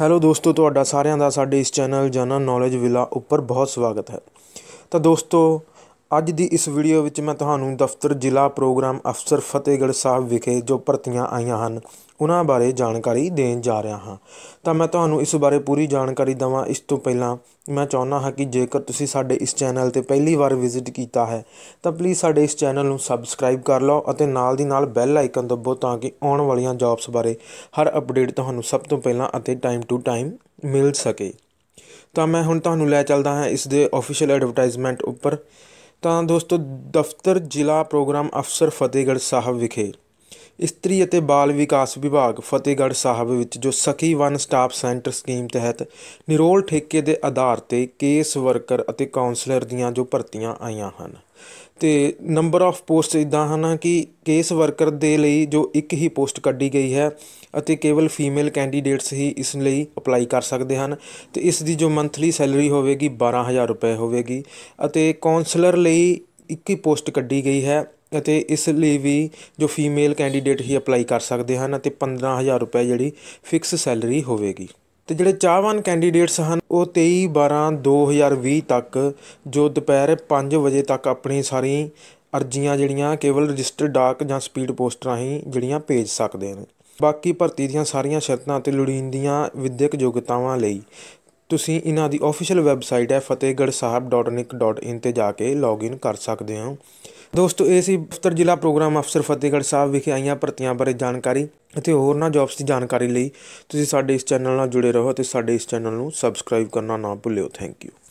hello ਦੋਸਤੋ ਤੁਹਾਡਾ ਸਾਰਿਆਂ ਦਾ ਸਾਡੇ ਇਸ ਚੈਨਲ ਜਨਨ ਨੌਲੇਜ ਵਿਲਾ ਉੱਪਰ ਬਹੁਤ ਸਵਾਗਤ ਹੈ ਤਾਂ ਦੋਸਤੋ ਅੱਜ ਦੀ ਇਸ ਵੀਡੀਓ ਵਿੱਚ ਮੈਂ ਤੁਹਾਨੂੰ ਦਫ਼ਤਰ ਜ਼ਿਲ੍ਹਾ ਪ੍ਰੋਗਰਾਮ ਅਫਸਰ ਫਤਿਹਗੜ੍ਹ ਸਾਹਿਬ ਵਿਖੇ ਜੋ ਭਰਤੀਆਂ ਆਈਆਂ ਹਨ ਉਹਨਾਂ ਬਾਰੇ ਜਾਣਕਾਰੀ ਦੇਣ ਜਾ ਰਿਹਾ ਹਾਂ ਤਾਂ ਮੈਂ ਤੁਹਾਨੂੰ ਇਸ ਬਾਰੇ ਪੂਰੀ ਜਾਣਕਾਰੀ ਦਵਾਂ ਇਸ ਤੋਂ ਪਹਿਲਾਂ ਮੈਂ ਚਾਹੁੰਦਾ ਹਾਂ ਕਿ ਜੇਕਰ ਤੁਸੀਂ ਸਾਡੇ ਇਸ ਚੈਨਲ ਤੇ ਪਹਿਲੀ ਵਾਰ ਵਿਜ਼ਿਟ ਕੀਤਾ ਹੈ ਤਾਂ ਪਲੀਜ਼ ਸਾਡੇ ਇਸ ਚੈਨਲ ਨੂੰ ਸਬਸਕ੍ਰਾਈਬ ਕਰ ਲਓ ਅਤੇ ਨਾਲ ਦੀ ਨਾਲ ਬੈਲ ਆਈਕਨ ਦਬੋ ਤਾਂ ਕਿ ਆਉਣ ਵਾਲੀਆਂ ਜੌਬਸ ਬਾਰੇ ਹਰ ਅਪਡੇਟ ਤੁਹਾਨੂੰ ਸਭ ਤੋਂ ਪਹਿਲਾਂ ਅਤੇ ਟਾਈਮ ਟੂ ਟਾਈਮ ਮਿਲ ਸਕੇ ਤਾਂ ਮੈਂ ਹੁਣ ਤੁਹਾਨੂੰ ਲੈ ਚੱਲਦਾ ਹਾਂ ਇਸ ਦੇ ਅਫੀਸ਼ੀਅਲ ਐਡਵਰਟਾਈਜ਼ਮੈਂਟ ਉੱਪਰ ਤਾਂ ਦੋਸਤੋ ਦਫ਼ਤਰ ਜ਼ਿਲ੍ਹਾ ਪ੍ਰੋਗਰਾਮ ਅਫਸਰ ਫਤਿਹਗੜ੍ਹ ਸਾਹਿਬ ਵਿਖੇ ਇਸਤਰੀ ਅਤੇ ਬਾਲ ਵਿਕਾਸ ਵਿਭਾਗ ਫਤਿਹਗੜ੍ਹ ਸਾਹਿਬ ਵਿੱਚ ਜੋ ਸਖੀ ਵਨ ਸਟਾਪ ਸੈਂਟਰ ਸਕੀਮ ਤਹਿਤ ਨਿਰੋਲ ਠੇਕੇ ਦੇ ਆਧਾਰ ਤੇ ਕੇਸ ਵਰਕਰ ਅਤੇ ਕਾਉਂਸਲਰ ਦੀਆਂ ਜੋ ਭਰਤੀਆਂ ਆਈਆਂ ਹਨ ਤੇ ਨੰਬਰ ਆਫ ਪੋਸਟ ਇਦਾਂ ਹਨ ਕਿ ਕੇਸ ਵਰਕਰ ਦੇ ਲਈ ਜੋ ਇੱਕ ਹੀ ਪੋਸਟ ਕੱਢੀ ਗਈ ਹੈ ਅਤੇ ਕੇਵਲ ਫੀਮੇਲ ਕੈਂਡੀਡੇਟਸ ਹੀ ਇਸ ਲਈ ਅਪਲਾਈ ਕਰ ਸਕਦੇ ਹਨ ਤੇ ਇਸ ਦੀ ਜੋ ਮੰਥਲੀ ਸੈਲਰੀ ਹੋਵੇਗੀ 12000 ਰੁਪਏ ਹੋਵੇਗੀ ਅਤੇ ਕਾਉਂਸਲਰ ਲਈ ਇੱਕ ਹੀ ਪੋਸਟ ਕੱਢੀ ਗਈ ਹੈ ਅਤੇ ਇਸ ਲਈ ਵੀ ਜੋ ਫੀਮੇਲ ਕੈਂਡੀਡੇਟ ਹੀ ਅਪਲਾਈ ਕਰ ਸਕਦੇ ਹਨ ਅਤੇ 15000 ਰੁਪਏ ਜਿਹੜੀ ਫਿਕਸ ਸੈਲਰੀ ਹੋਵੇਗੀ ਤੇ ਜਿਹੜੇ ਚਾਹਵਾਨ ਕੈਂਡੀਡੇਟਸ ਹਨ ਉਹ 23 12 2020 ਤੱਕ ਜੋ ਦੁਪਹਿਰ 5 ਵਜੇ ਤੱਕ ਆਪਣੀ ਸਾਰੀ ਅਰਜ਼ੀਆਂ ਜਿਹੜੀਆਂ ਕੇਵਲ ਰਜਿਸਟਰਡ ਡਾਕ ਜਾਂ ਸਪੀਡ ਪੋਸਟ ਰਾਹੀਂ ਜਿਹੜੀਆਂ ਭੇਜ ਸਕਦੇ ਨੇ ਬਾਕੀ ਭਰਤੀ ਦੀਆਂ ਸਾਰੀਆਂ ਸ਼ਰਤਾਂ ਅਤੇ ਲੋੜੀਂਦੀਆਂ ਵਿਦਿਅਕ ਯੋਗਤਾਵਾਂ ਲਈ ਤੁਸੀਂ ਇਹਨਾਂ ਦੀ ਅਫੀਸ਼ੀਅਲ ਵੈਬਸਾਈਟ ਹੈ fatehgarhsahab.nic.in ਤੇ ਜਾ ਕੇ ਲੌਗਇਨ ਕਰ ਸਕਦੇ ਹੋ ਦੋਸਤੋ ਇਹ ਸੀ ਦਫ਼ਤਰ ਜ਼ਿਲ੍ਹਾ ਪ੍ਰੋਗਰਾਮ ਅਫਸਰ ਫਤਿਹਗੜ੍ਹ ਸਾਹਿਬ ਵਿਖੇ ਆਈਆਂ ਭਰਤੀਆਂ ਬਾਰੇ ਜਾਣਕਾਰੀ ਅਤੇ ਹੋਰਨਾਂ ਜੌਬਸ ਦੀ ਜਾਣਕਾਰੀ ਲਈ ਤੁਸੀਂ ਸਾਡੇ ਇਸ ਚੈਨਲ ਨਾਲ ਜੁੜੇ ਰਹੋ ਤੇ ਸਾਡੇ ਇਸ ਚੈਨਲ ਨੂੰ ਸਬਸਕ੍ਰਾਈਬ ਕਰਨਾ ਨਾ ਭੁੱਲਿਓ ਥੈਂਕ ਯੂ